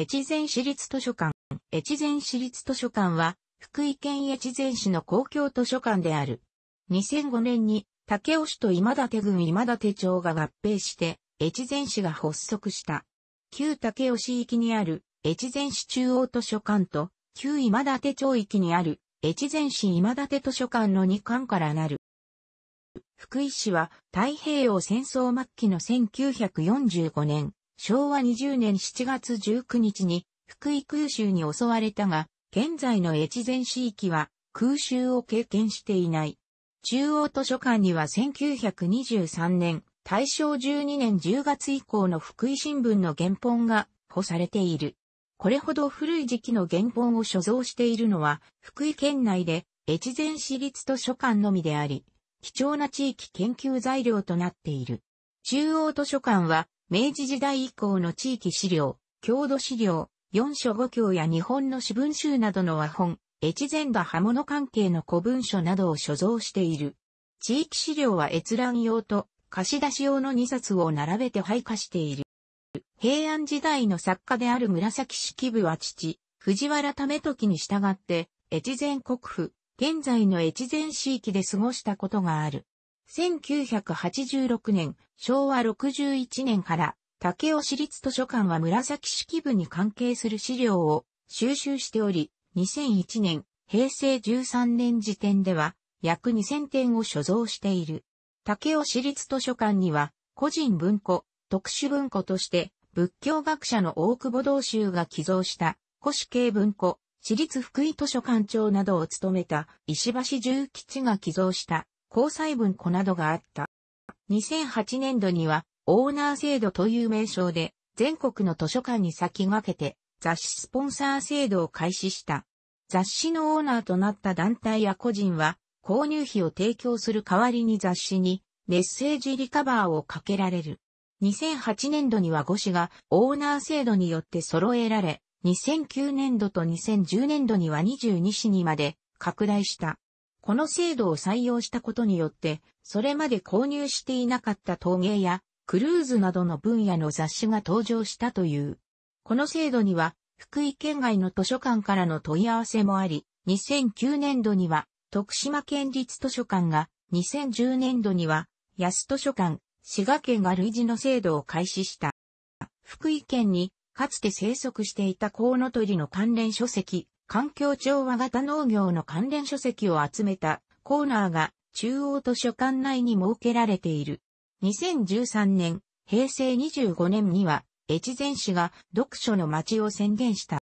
越前市立図書館。越前市立図書館は、福井県越前市の公共図書館である。2005年に、竹尾市と今立郡今立町が合併して、越前市が発足した。旧竹尾市域にある、越前市中央図書館と、旧今立町域にある、越前市今立図書館の2館からなる。福井市は太平洋戦争末期の1945年、昭和20年7月19日に福井空襲に襲われたが、現在の越前市域は空襲を経験していない。中央図書館には1923年、大正12年10月以降の福井新聞の原本が保されている。これほど古い時期の原本を所蔵しているのは、福井県内で越前市立図書館のみであり、貴重な地域研究材料となっている。中央図書館は、明治時代以降の地域資料、郷土資料、四書五経や日本の詩文集などの和本、越前が刃物関係の古文書などを所蔵している。地域資料は閲覧用と貸し出し用の2冊を並べて配下している。平安時代の作家である紫式部は父、藤原為時に従って、越前国府、現在の越前市域で過ごしたことがある。1986年、昭和61年から、竹尾市立図書館は紫式部に関係する資料を収集しており、2001年、平成13年時点では、約2000点を所蔵している。竹尾市立図書館には、個人文庫、特殊文庫として、仏教学者の大久保道州が寄贈した、古紙系文庫、市立福井図書館長などを務めた石橋重吉が寄贈した交際文庫などがあった。2008年度にはオーナー制度という名称で全国の図書館に先駆けて雑誌スポンサー制度を開始した。雑誌のオーナーとなった団体や個人は購入費を提供する代わりに雑誌にメッセージリカバーをかけられる。2008年度には5紙がオーナー制度によって揃えられ、2009年度と2010年度には22紙にまで拡大した。この制度を採用したことによって、それまで購入していなかった陶芸や、クルーズなどの分野の雑誌が登場したという。この制度には、福井県外の図書館からの問い合わせもあり、2009年度には、徳島県立図書館が、2010年度には、安図書館、滋賀県が類似の制度を開始した。福井県に、かつて生息していたコウノトリの関連書籍、環境調和型農業の関連書籍を集めたコーナーが中央図書館内に設けられている。2013年、平成25年には、越前市が読書の街を宣言した。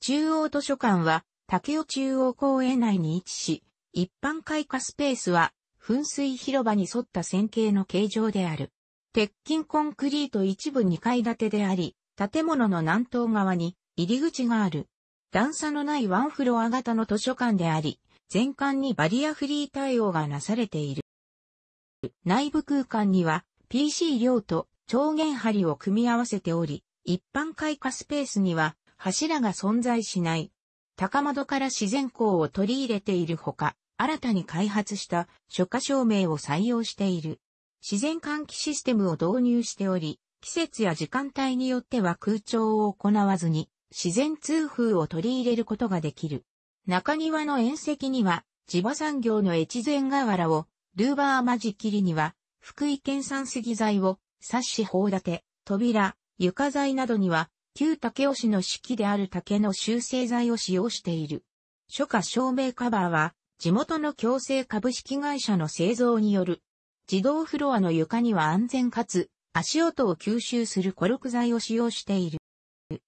中央図書館は竹尾中央公園内に位置し、一般開花スペースは噴水広場に沿った線形の形状である。鉄筋コンクリート一部2階建てであり、建物の南東側に入り口がある。段差のないワンフロア型の図書館であり、全館にバリアフリー対応がなされている。内部空間には PC 量と超弦針を組み合わせており、一般開花スペースには柱が存在しない。高窓から自然光を取り入れているほか、新たに開発した初夏照明を採用している。自然換気システムを導入しており、季節や時間帯によっては空調を行わずに自然通風を取り入れることができる。中庭の縁石には、地場産業の越前瓦を、ルーバー間仕切りには、福井県産杉材を、サッシ砲立て、扉、床材などには、旧竹押市の式である竹の修正材を使用している。初夏照明カバーは、地元の強制株式会社の製造による。自動フロアの床には安全かつ、足音を吸収するコルク材を使用している。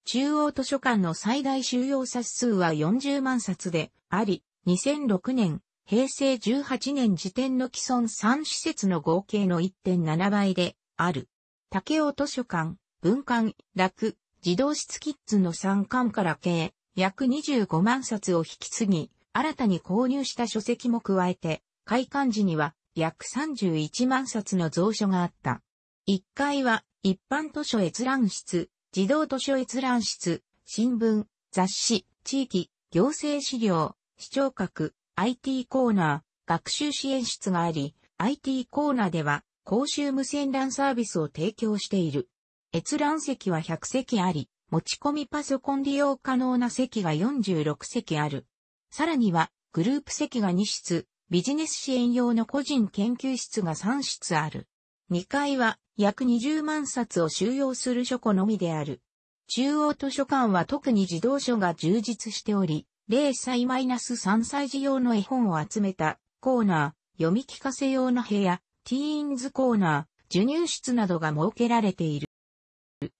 中央図書館の最大収容冊数は40万冊であり、2006年、平成18年時点の既存3施設の合計の1.7倍である。竹尾図書館、文館、楽、児童室キッズの3巻から計、約25万冊を引き継ぎ、新たに購入した書籍も加えて、開館時には約31万冊の蔵書があった。1階は一般図書閲覧室、児童図書閲覧室、新聞、雑誌、地域、行政資料、視聴覚、IT コーナー、学習支援室があり、IT コーナーでは公衆無線 LAN サービスを提供している。閲覧席は100席あり、持ち込みパソコン利用可能な席が46席ある。さらには、グループ席が2室、ビジネス支援用の個人研究室が3室ある。2階は約20万冊を収容する書庫のみである。中央図書館は特に児童書が充実しており、0歳マイナス -3 歳児用の絵本を集めたコーナー、読み聞かせ用の部屋、ティーンズコーナー、授乳室などが設けられている。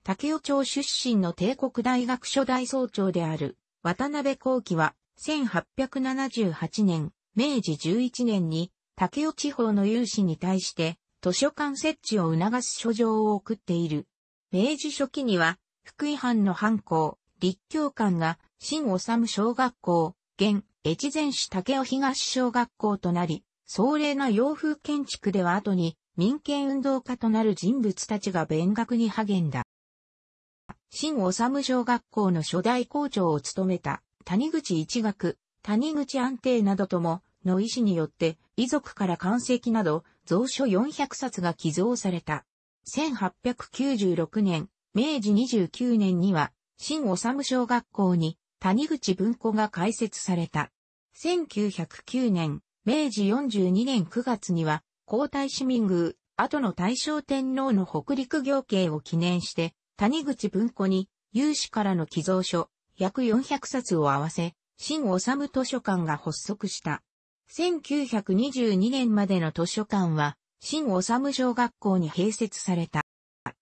竹雄町出身の帝国大学初代総長である渡辺幸喜は1878年、明治11年に竹雄地方の有志に対して図書館設置を促す書状を送っている。明治初期には、福井藩の藩校、立教館が、新治小学校、現、越前市竹尾東小学校となり、壮麗な洋風建築では後に、民権運動家となる人物たちが勉学に励んだ。新治小学校の初代校長を務めた、谷口一学、谷口安定などとも、の意思によって、遺族から漢石など、蔵書400冊が寄贈された。1896年、明治29年には、新治小学校に谷口文庫が開設された。1909年、明治42年9月には、皇太子民宮、後の大正天皇の北陸行刑を記念して、谷口文庫に、有志からの寄贈書、約400冊を合わせ、新治図書館が発足した。1922年までの図書館は、新治小学校に併設された。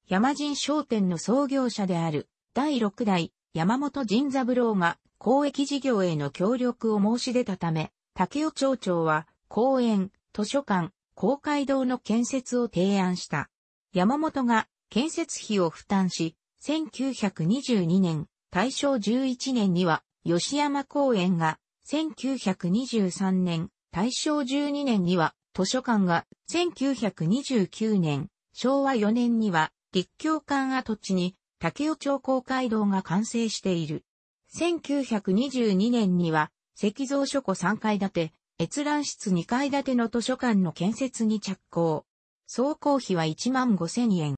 山人商店の創業者である、第6代、山本仁三郎が、公益事業への協力を申し出たため、竹尾町長は、公園、図書館、公会堂の建設を提案した。山本が建設費を負担し、1922年、大正11年には、吉山公園が、1923年、大正12年には図書館が、1929年、昭和4年には立教館跡地に竹尾町公会堂が完成している。1922年には石像書庫3階建て、閲覧室2階建ての図書館の建設に着工。総工費は1万5千円。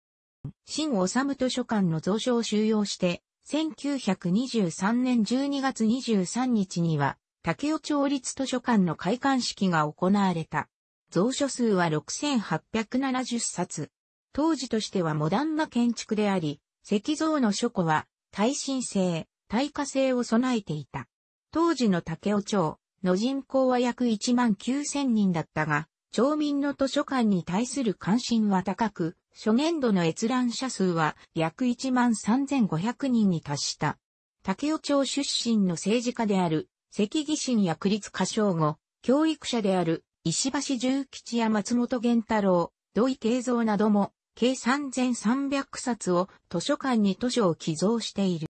新治図書館の蔵書を収容して、1923年12月23日には、竹尾町立図書館の開館式が行われた。蔵書数は6870冊。当時としてはモダンな建築であり、石像の書庫は耐震性、耐火性を備えていた。当時の竹尾町の人口は約1万9000人だったが、町民の図書館に対する関心は高く、初年度の閲覧者数は約1万3500人に達した。竹尾町出身の政治家である赤義心や区立歌唱後、教育者である石橋重吉や松本源太郎、土井慶三なども、計3300冊を図書館に図書を寄贈している。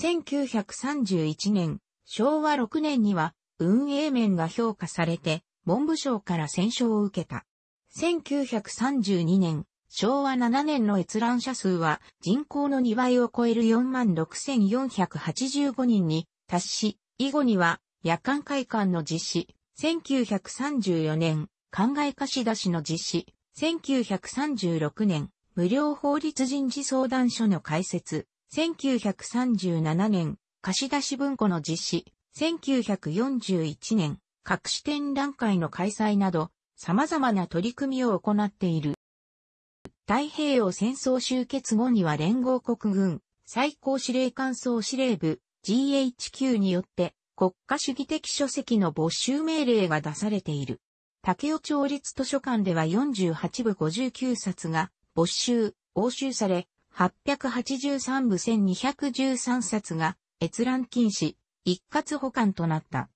1931年、昭和6年には運営面が評価されて、文部省から選奨を受けた。1932年、昭和7年の閲覧者数は人口の2倍を超える46,485人に達し、以後には、夜間会館の実施、1934年、考え貸し出しの実施、1936年、無料法律人事相談所の開設、1937年、貸し出し文庫の実施、1941年、各種展覧会の開催など、様々な取り組みを行っている。太平洋戦争終結後には連合国軍、最高司令官総司令部、GHQ によって国家主義的書籍の没収命令が出されている。竹尾町立図書館では48部59冊が没収、押収され、883部1213冊が閲覧禁止、一括保管となった。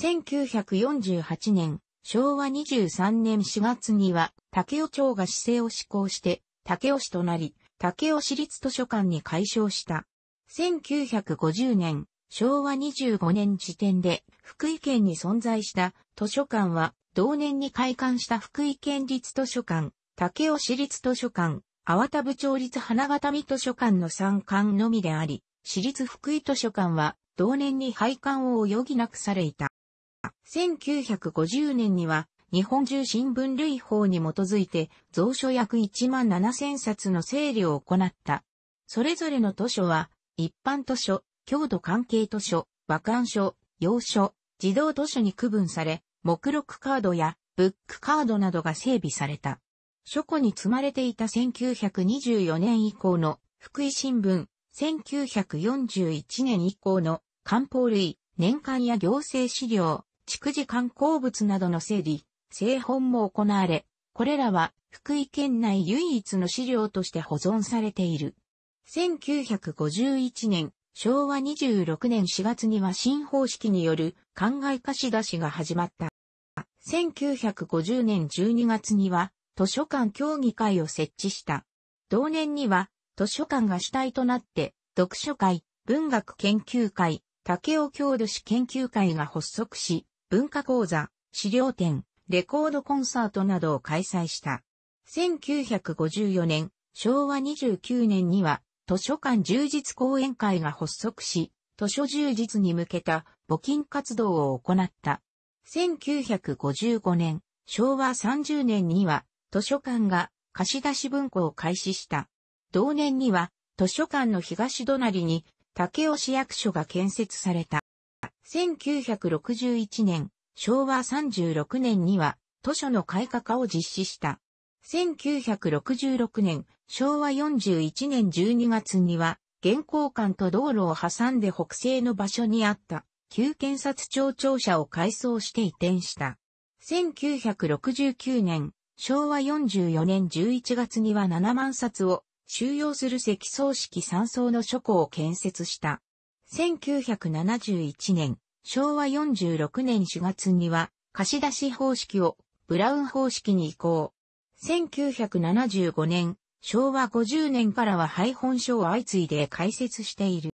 1948年、昭和23年4月には、竹尾町が市政を施行して、竹尾市となり、竹尾市立図書館に改称した。1950年、昭和25年時点で福井県に存在した図書館は同年に開館した福井県立図書館、竹尾市立図書館、淡田部町立花形見図書館の3館のみであり、市立福井図書館は同年に廃館を余儀なくされいた。1950年には日本中新聞類法に基づいて蔵書約1万7000冊の整理を行った。それぞれの図書は一般図書、郷土関係図書、和漢書、洋書、児童図書に区分され、目録カードやブックカードなどが整備された。書庫に積まれていた1924年以降の福井新聞、1941年以降の漢方類、年間や行政資料、築次観光物などの整理、製本も行われ、これらは福井県内唯一の資料として保存されている。1951年、昭和26年4月には新方式による灌漑貸し出しが始まった。1950年12月には図書館協議会を設置した。同年には図書館が主体となって読書会、文学研究会、竹尾郷土史研究会が発足し、文化講座、資料展、レコードコンサートなどを開催した。1954年、昭和29年には図書館充実講演会が発足し、図書充実に向けた募金活動を行った。1955年、昭和30年には図書館が貸し出し文庫を開始した。同年には図書館の東隣に竹雄市役所が建設された。1961年、昭和36年には図書の改革化を実施した。1966年、昭和41年12月には、現行館と道路を挟んで北西の場所にあった、旧検察庁庁舎を改装して移転した。1969年、昭和44年11月には7万冊を収容する積層式3層の書庫を建設した。1971年、昭和46年4月には貸し出し方式をブラウン方式に移行。1975年、昭和50年からは廃本所を相次いで開設している。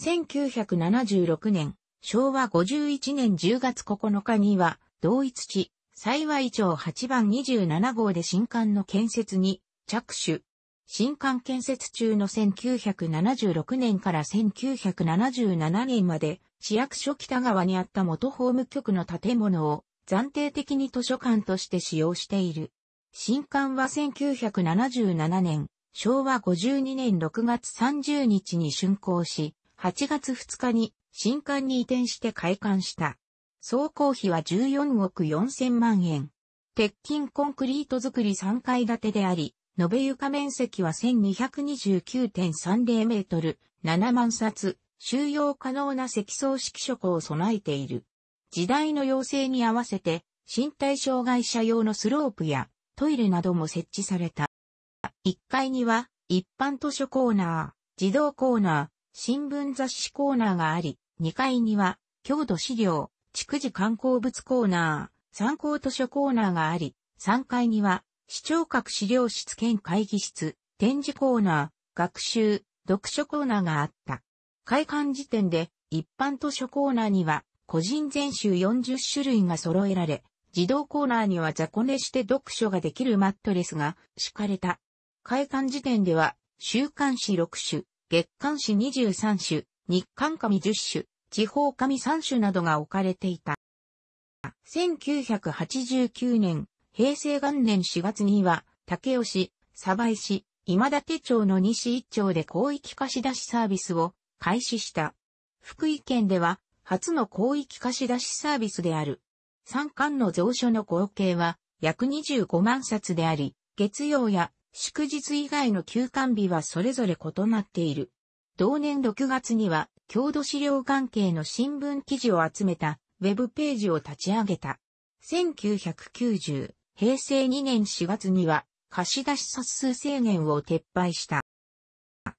1976年、昭和51年10月9日には、同一地、幸い町8番27号で新館の建設に着手。新館建設中の1976年から1977年まで、市役所北側にあった元法務局の建物を暫定的に図書館として使用している。新刊は1977年、昭和52年6月30日に竣工し、8月2日に新刊に移転して開館した。総工費は14億4000万円。鉄筋コンクリート作り3階建てであり、延べ床面積は1229.30メートル、7万冊、収容可能な積層式書庫を備えている。時代の要請に合わせて、身体障害者用のスロープやトイレなども設置された。1階には、一般図書コーナー、児童コーナー、新聞雑誌コーナーがあり、2階には、郷土資料、築地観光物コーナー、参考図書コーナーがあり、3階には、視聴覚資料室兼会議室、展示コーナー、学習、読書コーナーがあった。開館時点で、一般図書コーナーには、個人全集40種類が揃えられ、児童コーナーには雑魚寝して読書ができるマットレスが敷かれた。開館時点では、週刊誌6種、月刊誌23種、日刊紙10種、地方紙3種などが置かれていた。1989年、平成元年4月には、竹尾市、鯖江市、今立町の西一町で広域貸し出しサービスを開始した。福井県では、初の広域貸し出しサービスである、三巻の蔵書の合計は約25万冊であり、月曜や祝日以外の休館日はそれぞれ異なっている。同年6月には、郷土資料関係の新聞記事を集めたウェブページを立ち上げた。1990、平成2年4月には貸し出し冊数制限を撤廃した。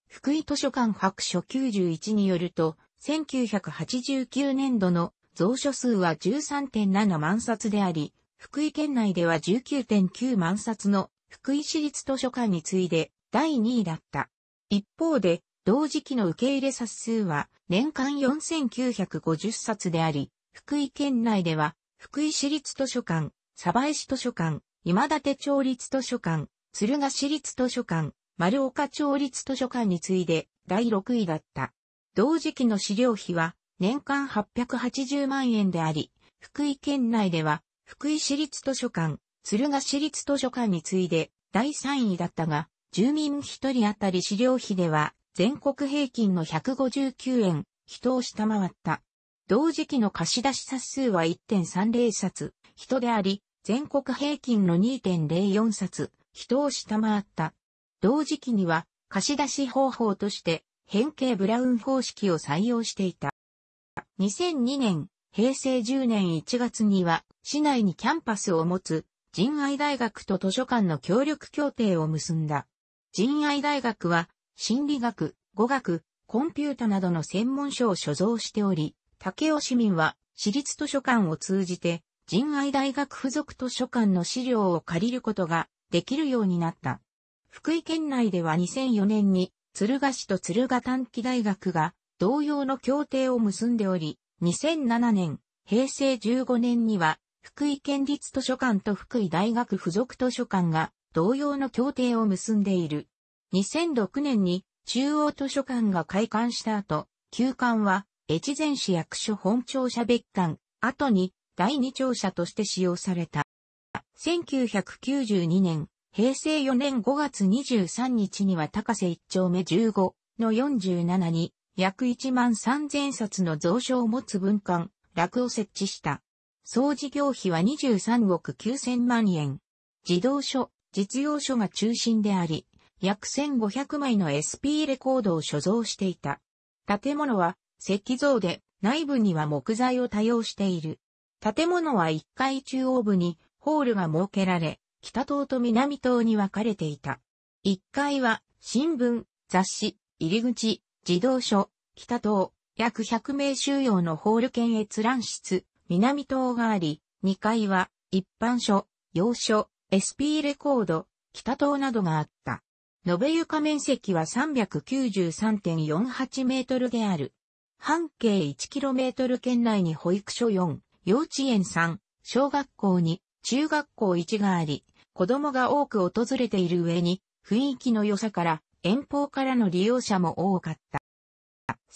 福井図書館白書91によると、1989年度の蔵書数は13.7万冊であり、福井県内では19.9万冊の福井市立図書館に次いで第2位だった。一方で、同時期の受け入れ冊数は年間4950冊であり、福井県内では福井市立図書館、鯖江市図書館、今立町立図書館、鶴ヶ市立図書館、丸岡町立図書館に次いで第6位だった。同時期の資料費は年間880万円であり、福井県内では、福井市立図書館、鶴ヶ市立図書館に次いで第3位だったが、住民1人当たり資料費では、全国平均の159円、人を下回った。同時期の貸し出し冊数は1.30冊、人であり、全国平均の2.04冊、人を下回った。同時期には、貸し出し方法として、変形ブラウン方式を採用していた。2002年、平成10年1月には、市内にキャンパスを持つ、仁愛大学と図書館の協力協定を結んだ。仁愛大学は、心理学、語学、コンピュータなどの専門書を所蔵しており、竹尾市民は、市立図書館を通じて、仁愛大学附属図書館の資料を借りることができるようになった。福井県内では2004年に、鶴ヶ市と鶴ヶ短期大学が同様の協定を結んでおり、2007年、平成15年には、福井県立図書館と福井大学附属図書館が同様の協定を結んでいる。2006年に中央図書館が開館した後、休館は越前市役所本庁舎別館、後に第二庁舎として使用された。1992年、平成4年5月23日には高瀬1丁目15の47に約1万3000冊の蔵書を持つ文館、楽を設置した。総事業費は23億9000万円。児童書、実用書が中心であり、約1500枚の SP レコードを所蔵していた。建物は石像で内部には木材を多用している。建物は1階中央部にホールが設けられ、北棟と南棟に分かれていた。1階は新聞、雑誌、入り口、自動書、北棟、約100名収容のホール県閲覧室、南棟があり、2階は、一般書、洋書、SP レコード、北棟などがあった。延べ床面積は393.48メートルである。半径1トル圏内に保育所4、幼稚園3、小学校2、中学校1があり、子供が多く訪れている上に、雰囲気の良さから、遠方からの利用者も多かった。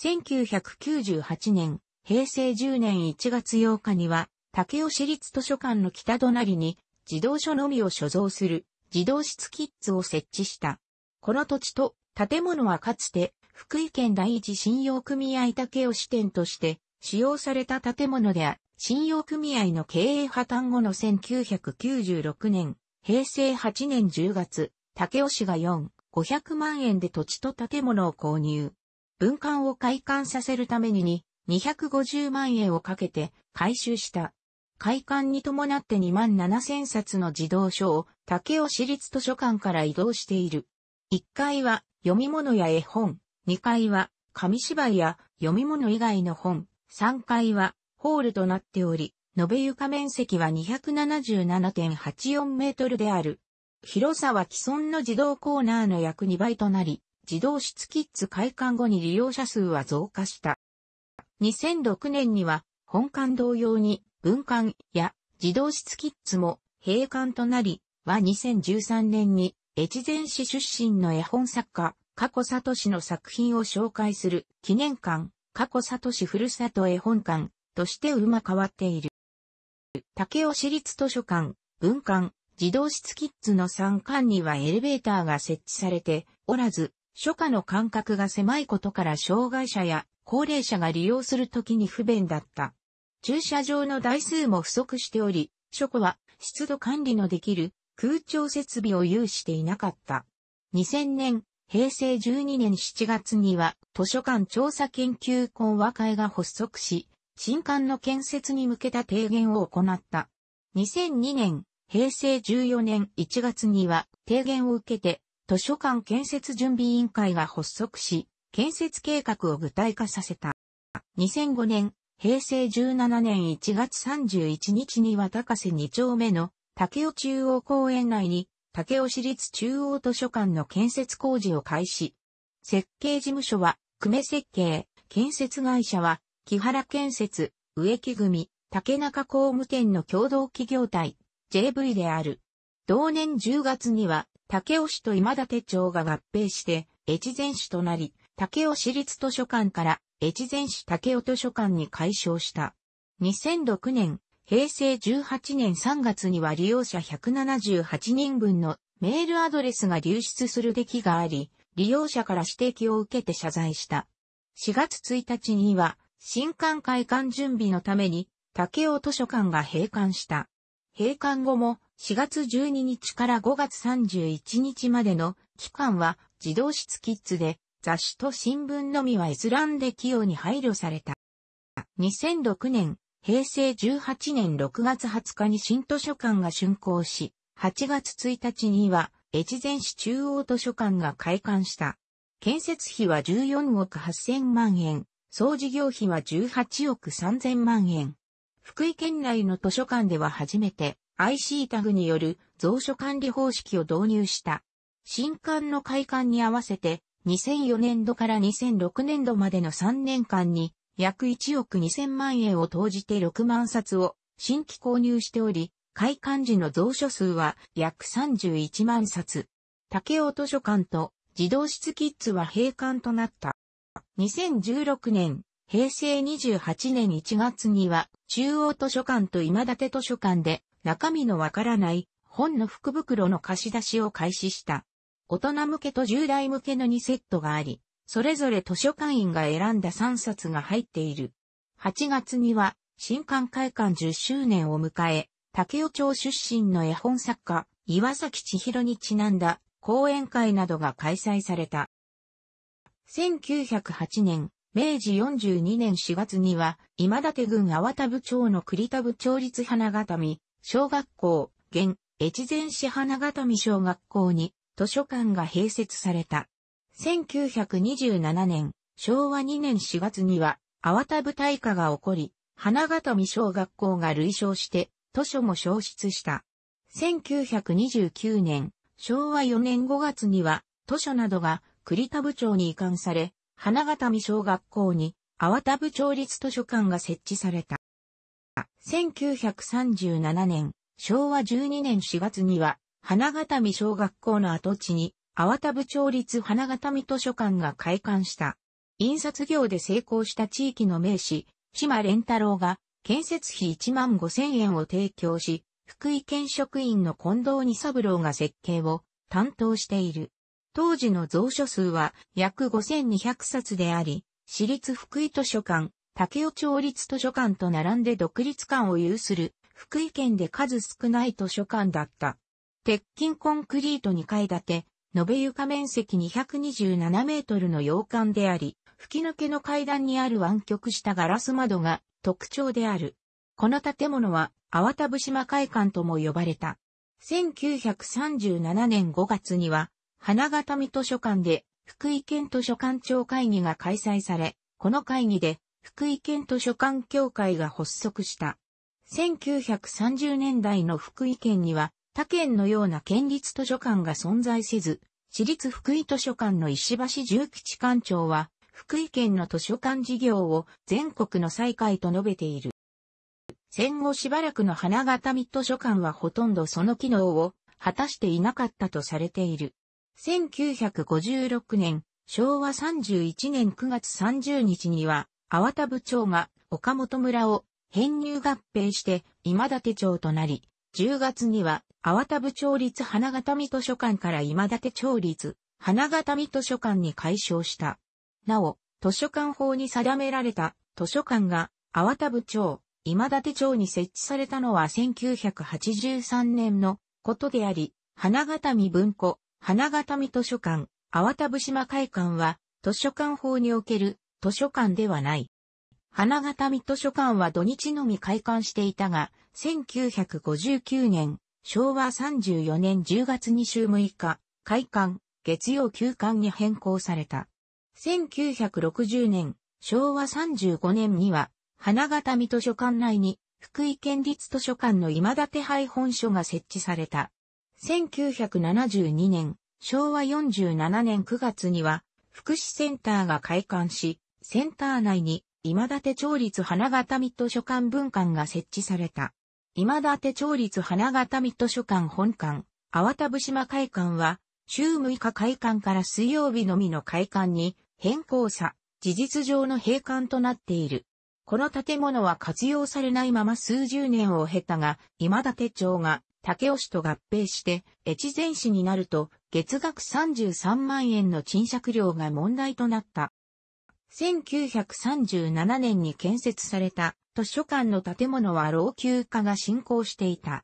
1998年、平成10年1月8日には、竹尾市立図書館の北隣に、児童書のみを所蔵する、児童室キッズを設置した。この土地と建物はかつて、福井県第一信用組合竹尾支店として、使用された建物であ、信用組合の経営破綻後の1996年、平成8年10月、竹尾市が4、500万円で土地と建物を購入。文館を開館させるために250万円をかけて回収した。開館に伴って2万7千冊の児童書を竹尾市立図書館から移動している。1階は読み物や絵本、2階は紙芝居や読み物以外の本、3階はホールとなっており、延べ床面積は277.84メートルである。広さは既存の自動コーナーの約2倍となり、自動室キッズ開館後に利用者数は増加した。2006年には、本館同様に、文館や自動室キッズも閉館となり、は2013年に、越前市出身の絵本作家、加古氏の作品を紹介する記念館、加古氏ふるさと絵本館として生ま変わっている。武雄市立図書館、文館、自動室キッズの3巻にはエレベーターが設置されておらず、初夏の間隔が狭いことから障害者や高齢者が利用するときに不便だった。駐車場の台数も不足しており、書庫は湿度管理のできる空調設備を有していなかった。2000年、平成12年7月には図書館調査研究懇話会が発足し、新館の建設に向けた提言を行った。2002年、平成14年1月には提言を受けて図書館建設準備委員会が発足し、建設計画を具体化させた。2005年、平成17年1月31日には高瀬2丁目の竹尾中央公園内に竹尾市立中央図書館の建設工事を開始。設計事務所は、久米設計、建設会社は、木原建設、植木組、竹中工務店の共同企業体、JV である。同年10月には、竹雄市と今立町が合併して、越前市となり、竹雄市立図書館から越前市竹雄図書館に改称した。2006年、平成18年3月には利用者178人分のメールアドレスが流出する出来があり、利用者から指摘を受けて謝罪した。4月1日には、新館開館準備のために、竹雄図書館が閉館した。閉館後も4月12日から5月31日までの期間は自動室キッズで雑誌と新聞のみは閲覧で器用に配慮された。2006年、平成18年6月20日に新図書館が竣工し、8月1日には越前市中央図書館が開館した。建設費は14億8000万円、総事業費は18億3000万円。福井県内の図書館では初めて IC タグによる蔵書管理方式を導入した。新館の開館に合わせて2004年度から2006年度までの3年間に約1億2000万円を投じて6万冊を新規購入しており、開館時の蔵書数は約31万冊。竹尾図書館と自動室キッズは閉館となった。2016年平成28年1月には、中央図書館と今立図書館で、中身のわからない本の福袋の貸し出しを開始した。大人向けと10代向けの2セットがあり、それぞれ図書館員が選んだ3冊が入っている。8月には、新館会館10周年を迎え、竹尾町出身の絵本作家、岩崎千尋にちなんだ講演会などが開催された。1908年、明治42年4月には、今立郡粟田部町の栗田部町立花形見、小学校、現、越前市花形見小学校に、図書館が併設された。1927年、昭和2年4月には、粟田部大火が起こり、花形見小学校が類称して、図書も消失した。1929年、昭和4年5月には、図書などが栗田部町に移管され、花形見小学校に、淡田部町立図書館が設置された。1937年、昭和12年4月には、花形見小学校の跡地に、淡田部町立花形見図書館が開館した。印刷業で成功した地域の名士、島連太郎が、建設費1万5千円を提供し、福井県職員の近藤二三郎が設計を担当している。当時の蔵書数は約5200冊であり、私立福井図書館、竹尾町立図書館と並んで独立館を有する福井県で数少ない図書館だった。鉄筋コンクリート2階建て、延べ床面積227メートルの洋館であり、吹き抜けの階段にある湾曲したガラス窓が特徴である。この建物は、淡田節島会館とも呼ばれた。1937年5月には、花形見図書館で、福井県図書館長会議が開催され、この会議で、福井県図書館協会が発足した。1930年代の福井県には、他県のような県立図書館が存在せず、私立福井図書館の石橋重吉館長は、福井県の図書館事業を全国の再開と述べている。戦後しばらくの花形見図書館はほとんどその機能を果たしていなかったとされている。1956年、昭和31年9月30日には、粟田部長が岡本村を編入合併して今立町となり、10月には粟田部町立花形見図書館から今立町立花形見図書館に改称した。なお、図書館法に定められた図書館が粟田部町、今立町に設置されたのは1983年のことであり、花形見文庫、花形見図書館、淡田武島会館は、図書館法における図書館ではない。花形見図書館は土日のみ開館していたが、1959年、昭和34年10月2週6日、開館、月曜休館に変更された。1960年、昭和35年には、花形見図書館内に、福井県立図書館の今立廃本所が設置された。1972年、昭和47年9月には、福祉センターが開館し、センター内に、今立町立花形ッ図書館文館が設置された。今立町立花形ッ図書館本館、淡田節島会館は、週6日開館から水曜日のみの開館に変更さ、事実上の閉館となっている。この建物は活用されないまま数十年を経たが、今立町が武尾市と合併して、越前市になると、月額33万円の賃借料が問題となった。1937年に建設された図書館の建物は老朽化が進行していた。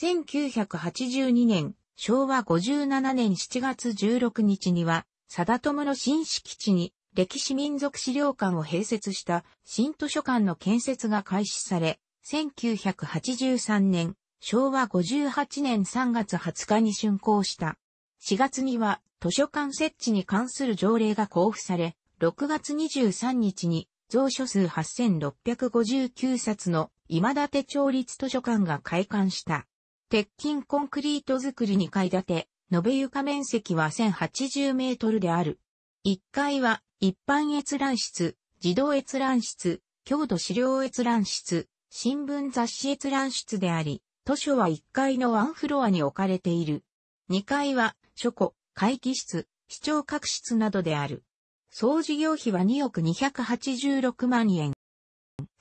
1982年、昭和57年7月16日には、貞友の新敷地に歴史民族資料館を併設した新図書館の建設が開始され、1983年、昭和58年3月20日に竣工した。4月には図書館設置に関する条例が交付され、6月23日に蔵書数8659冊の今立町立図書館が開館した。鉄筋コンクリート造り2階建て、延べ床面積は1080メートルである。1階は一般閲覧室、自動閲覧室、郷土資料閲覧室、新聞雑誌閲覧室であり、図書は1階のワンフロアに置かれている。2階は書庫、会議室、市長各室などである。総事業費は2億286万円。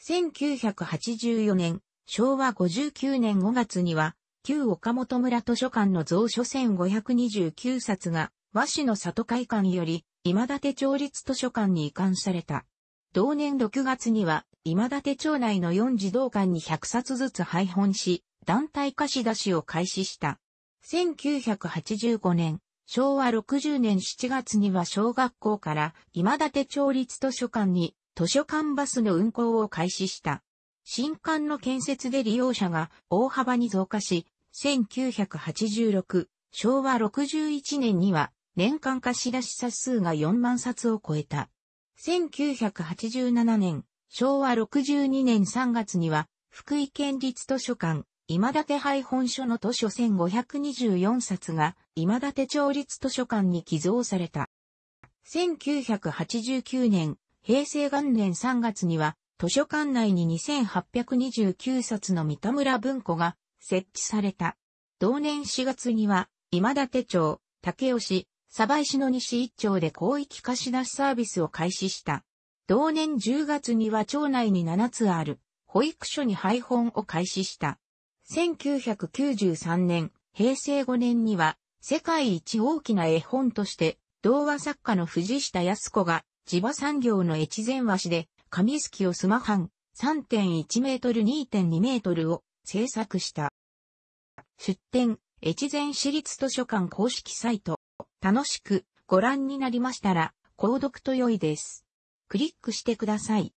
1984年、昭和59年5月には、旧岡本村図書館の蔵書1529冊が、和紙の里会館より、今立町立図書館に移管された。同年6月には、今立町内の4児童館に100冊ずつ配本し、団体貸し出しを開始した。1985年、昭和60年7月には小学校から今立町立図書館に図書館バスの運行を開始した。新館の建設で利用者が大幅に増加し、1986、昭和61年には年間貸し出し冊数が4万冊を超えた。1987年、昭和62年3月には福井県立図書館今立廃本書の図書1524冊が今立町立図書館に寄贈された。1989年、平成元年3月には図書館内に2829冊の三田村文庫が設置された。同年4月には今立町、竹吉、鯖江市の西一町で広域貸し出しサービスを開始した。同年10月には町内に7つある保育所に配本を開始した。1993年、平成5年には、世界一大きな絵本として、童話作家の藤下康子が、地場産業の越前和紙で、紙すきをスマハン、3.1メートル2.2メートルを制作した。出展、越前市立図書館公式サイト。楽しくご覧になりましたら、購読と良いです。クリックしてください。